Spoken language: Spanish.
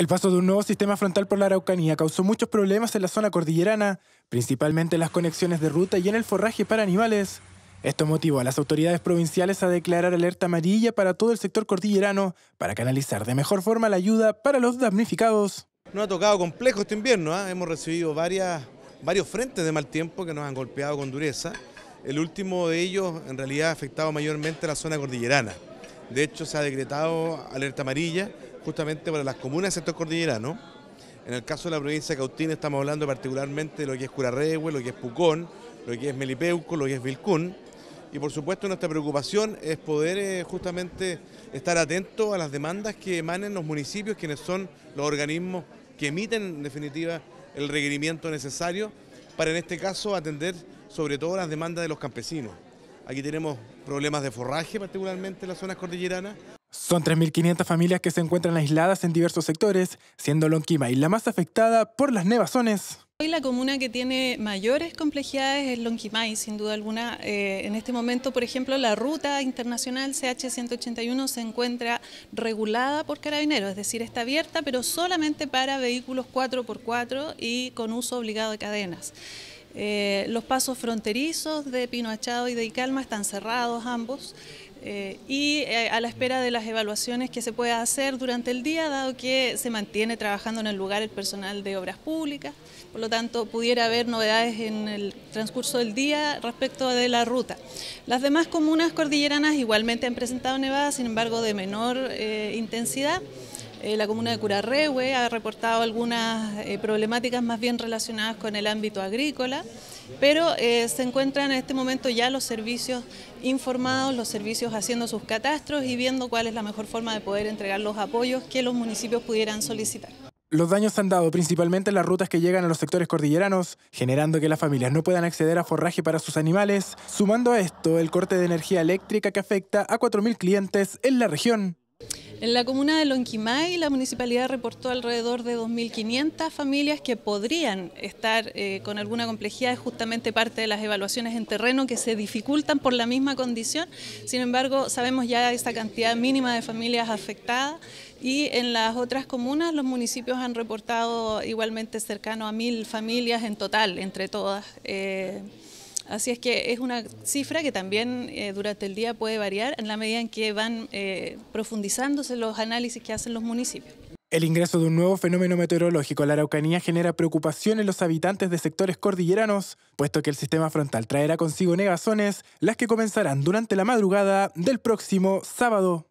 El paso de un nuevo sistema frontal por la Araucanía causó muchos problemas en la zona cordillerana, principalmente en las conexiones de ruta y en el forraje para animales. Esto motivó a las autoridades provinciales a declarar alerta amarilla para todo el sector cordillerano para canalizar de mejor forma la ayuda para los damnificados. No ha tocado complejo este invierno, ¿ah? hemos recibido varios frentes de mal tiempo que nos han golpeado con dureza. El último de ellos en realidad ha afectado mayormente la zona cordillerana. De hecho, se ha decretado alerta amarilla justamente para las comunas del sector cordillerano. En el caso de la provincia de Cautín estamos hablando particularmente de lo que es Curarrehue, lo que es Pucón, lo que es Melipeuco, lo que es Vilcún. Y por supuesto nuestra preocupación es poder eh, justamente estar atentos a las demandas que emanen los municipios, quienes son los organismos que emiten en definitiva el requerimiento necesario para en este caso atender sobre todo las demandas de los campesinos. Aquí tenemos problemas de forraje, particularmente en las zonas cordilleranas. Son 3.500 familias que se encuentran aisladas en diversos sectores, siendo Lonquimay la más afectada por las nevazones. Hoy la comuna que tiene mayores complejidades es Lonquimay, sin duda alguna. Eh, en este momento, por ejemplo, la ruta internacional CH-181 se encuentra regulada por carabineros, es decir, está abierta, pero solamente para vehículos 4x4 y con uso obligado de cadenas. Eh, los pasos fronterizos de Pinoachado y de Icalma están cerrados ambos. Eh, y eh, a la espera de las evaluaciones que se pueda hacer durante el día, dado que se mantiene trabajando en el lugar el personal de obras públicas, por lo tanto pudiera haber novedades en el transcurso del día respecto de la ruta. Las demás comunas cordilleranas igualmente han presentado nevadas, sin embargo de menor intensidad. Eh, la comuna de Curarrehue ha reportado algunas eh, problemáticas más bien relacionadas con el ámbito agrícola, pero eh, se encuentran en este momento ya los servicios informados, los servicios haciendo sus catastros y viendo cuál es la mejor forma de poder entregar los apoyos que los municipios pudieran solicitar. Los daños se han dado principalmente en las rutas que llegan a los sectores cordilleranos, generando que las familias no puedan acceder a forraje para sus animales, sumando a esto el corte de energía eléctrica que afecta a 4.000 clientes en la región. En la comuna de Lonquimay, la municipalidad reportó alrededor de 2.500 familias que podrían estar eh, con alguna complejidad, es justamente parte de las evaluaciones en terreno que se dificultan por la misma condición. Sin embargo, sabemos ya esta cantidad mínima de familias afectadas y en las otras comunas los municipios han reportado igualmente cercano a 1.000 familias en total, entre todas. Eh, Así es que es una cifra que también eh, durante el día puede variar en la medida en que van eh, profundizándose los análisis que hacen los municipios. El ingreso de un nuevo fenómeno meteorológico a la Araucanía genera preocupación en los habitantes de sectores cordilleranos, puesto que el sistema frontal traerá consigo negazones, las que comenzarán durante la madrugada del próximo sábado.